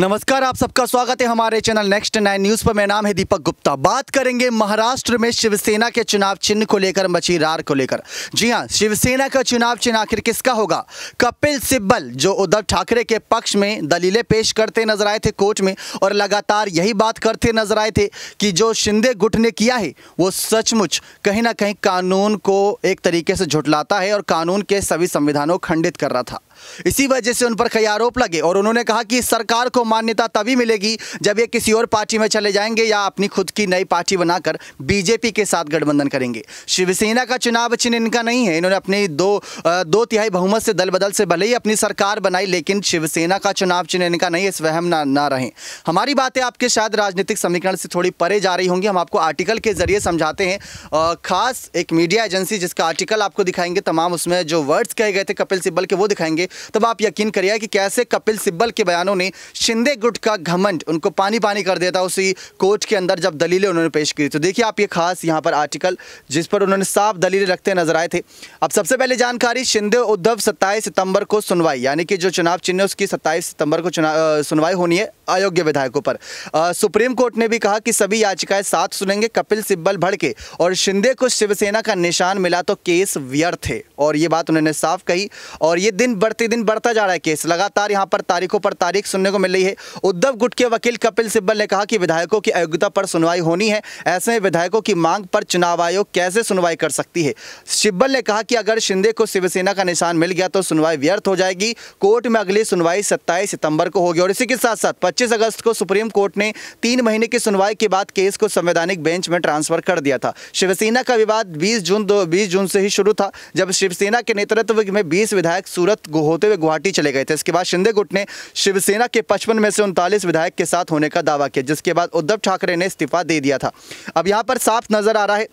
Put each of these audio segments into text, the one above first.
नमस्कार आप सबका स्वागत है हमारे चैनल नेक्स्ट नाइन न्यूज पर मेरा नाम है दीपक गुप्ता बात करेंगे महाराष्ट्र में शिवसेना के चुनाव चिन्ह को लेकर मची रार को लेकर जी हां शिवसेना का चुनाव चिन्ह आखिर किसका होगा कपिल सिब्बल जो उद्धव ठाकरे के पक्ष में दलीलें पेश करते नजर आए थे कोर्ट में और लगातार यही बात करते नजर आए थे कि जो शिंदे गुट ने किया है वो सचमुच कहीं ना कहीं कानून को एक तरीके से झुटलाता है और कानून के सभी संविधानों खंडित कर रहा था इसी वजह से उन पर कई आरोप लगे और उन्होंने कहा कि सरकार को मान्यता तभी मिलेगी जब ये किसी और पार्टी में चले जाएंगे या अपनी खुद की नई पार्टी बनाकर बीजेपी के साथ गठबंधन करेंगे शिवसेना का चुनाव चिन्ह इनका नहीं है इन्होंने अपनी दो दो तिहाई बहुमत से दल बदल से भले ही अपनी सरकार बनाई लेकिन शिवसेना का चुनाव चिन्ह इनका नहीं इस वहम ना ना रहें हमारी बातें आपके शायद राजनीतिक समीकरण से थोड़ी परे जा रही होंगी हम आपको आर्टिकल के जरिए समझाते हैं खास एक मीडिया एजेंसी जिसका आर्टिकल आपको दिखाएंगे तमाम उसमें जो वर्ड्स कहे गए थे कपिल सिब्बल के वो दिखाएंगे तब आप यकीन करिए कि कैसे कपिल सिब्बल के बयानों ने शिंदे गुट का घमंड उनको पानी पानी कर दिया था उसी कोर्ट के अंदर जब दलीलें उन्होंने पेश की तो देखिए आप ये खास यहाँ पर आर्टिकल जिस पर उन्होंने साफ दलीलें रखते नजर आए थे अब सबसे पहले जानकारी शिंदे उद्धव सत्ताईस सितंबर को सुनवाई यानी कि जो चुनाव चिन्ह उसकी सत्ताईस सितंबर को सुनवाई होनी है अयोग्य विधायकों पर सुप्रीम कोर्ट ने भी कहा कि सभी याचिकाएं साथ सुनेंगे कपिल सिब्बल भड़के और शिंदे को शिवसेना का निशान मिला तो केस व्यर्थ है और ये बात उन्होंने साफ कही और ये दिन बढ़ प्रतिदिन बढ़ता जा रहा है केस लगातार यहाँ पर तारीखों पर तारीख सुनने को मिल रही है उद्धव गुट के वकील कपिल सिब्बल ने कहा कि विधायकों की अयोग्यता पर सुनवाई होनी है ऐसे में विधायकों की मांग पर चुनाव आयोग कैसे सुनवाई कर सकती है सिब्बल ने कहा कि अगर शिंदे को शिवसेना का निशान मिल गया तो सुनवाई व्यर्थ हो जाएगी कोर्ट में अगली सुनवाई सत्ताईस सितंबर को होगी और इसी के साथ साथ पच्चीस अगस्त को सुप्रीम कोर्ट ने तीन महीने की सुनवाई के बाद केस को संवैधानिक बेंच में ट्रांसफर कर दिया था शिवसेना का विवाद बीस जून दो जून से ही शुरू था जब शिवसेना के नेतृत्व में बीस विधायक सूरत गोह होते हुए गुवाहाटी चले गए थे इसके बाद शिंदे गुट ने शिवसेना के पचपन में से उनतालीस विधायक के साथ होने का दावा किया जिसके बाद उद्धव ठाकरे ने इस्तीफा दे दिया था अब यहाँ पर साफ नजर आ रहा है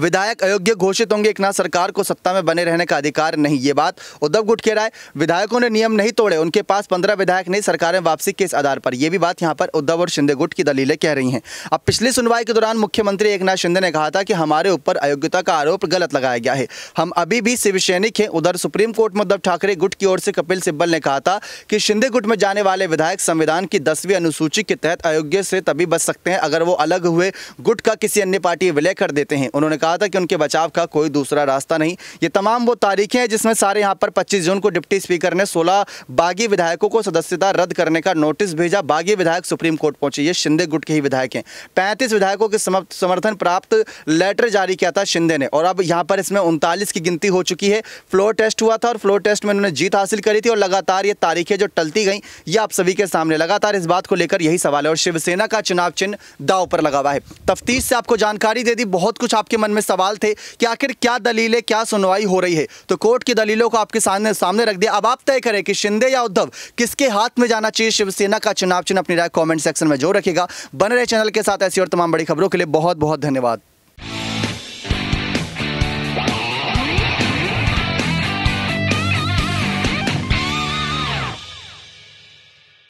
विधायक अयोग्य घोषित होंगे एक नाथ सरकार को सत्ता में बने रहने का अधिकार नहीं ये बात उद्धव गुट के राय विधायकों ने नियम नहीं तोड़े उनके पास पंद्रह विधायक नहीं सरकार में वापसी के इस आधार पर यह भी बात यहाँ पर उद्धव और शिंदे गुट की दलीलें कह रही हैं अब पिछली सुनवाई के दौरान मुख्यमंत्री एक नाथ शिंदे ने कहा था कि हमारे ऊपर अयोग्यता का आरोप गलत लगाया गया है हम अभी भी शिव हैं उधर सुप्रीम कोर्ट में उद्धव ठाकरे गुट की ओर से कपिल सिब्बल ने कहा था कि शिंदे गुट में जाने वाले विधायक संविधान की दसवीं अनुसूची के तहत अयोग्य से तभी बच सकते हैं अगर वो अलग हुए गुट का किसी अन्य पार्टी विलय कर देते हैं उन्होंने कहा था कि उनके बचाव का कोई दूसरा रास्ता नहीं ये तमाम वो तारीखें हैं जिसमें सारे यहाँ पर पच्चीस जून को डिप्टी स्पीकर ने सोलह बागी विधायकों को सदस्यता रद्द करने का नोटिस भेजा बागी विधायक सुप्रीम कोर्ट पहुंचे ये शिंदे गुट के ही विधायक हैं पैंतीस विधायकों के समर्थन प्राप्त लेटर जारी किया था शिंदे ने और अब यहाँ पर इसमें उनतालीस की गिनती हो चुकी है फ्लोर टेस्ट हुआ था और फ्लोर टेस्ट में उन्होंने जीत हासिल करी थी और लगातार ये तारीखें जो टलती गई ये आप सभी के सामने लगातार इस बात को लेकर यही सवाल है और शिवसेना का चुनाव चिन्ह दाव पर लगा हुआ है तफ्तीश से आपको जानकारी दे दी बहुत कुछ आपके मन में सवाल थे कि आखिर क्या दलीलें क्या सुनवाई हो रही है तो कोर्ट की दलीलों को आपके सामने सामने रख दिया अब आप तय करें कि शिंदे या उद्धव किसके हाथ में जाना चाहिए शिवसेना का चुनाव चिन्ह अपनी राय कॉमेंट सेक्शन में जो रखेगा बन रहे चैनल के साथ ऐसी और तमाम बड़ी खबरों के लिए बहुत बहुत धन्यवाद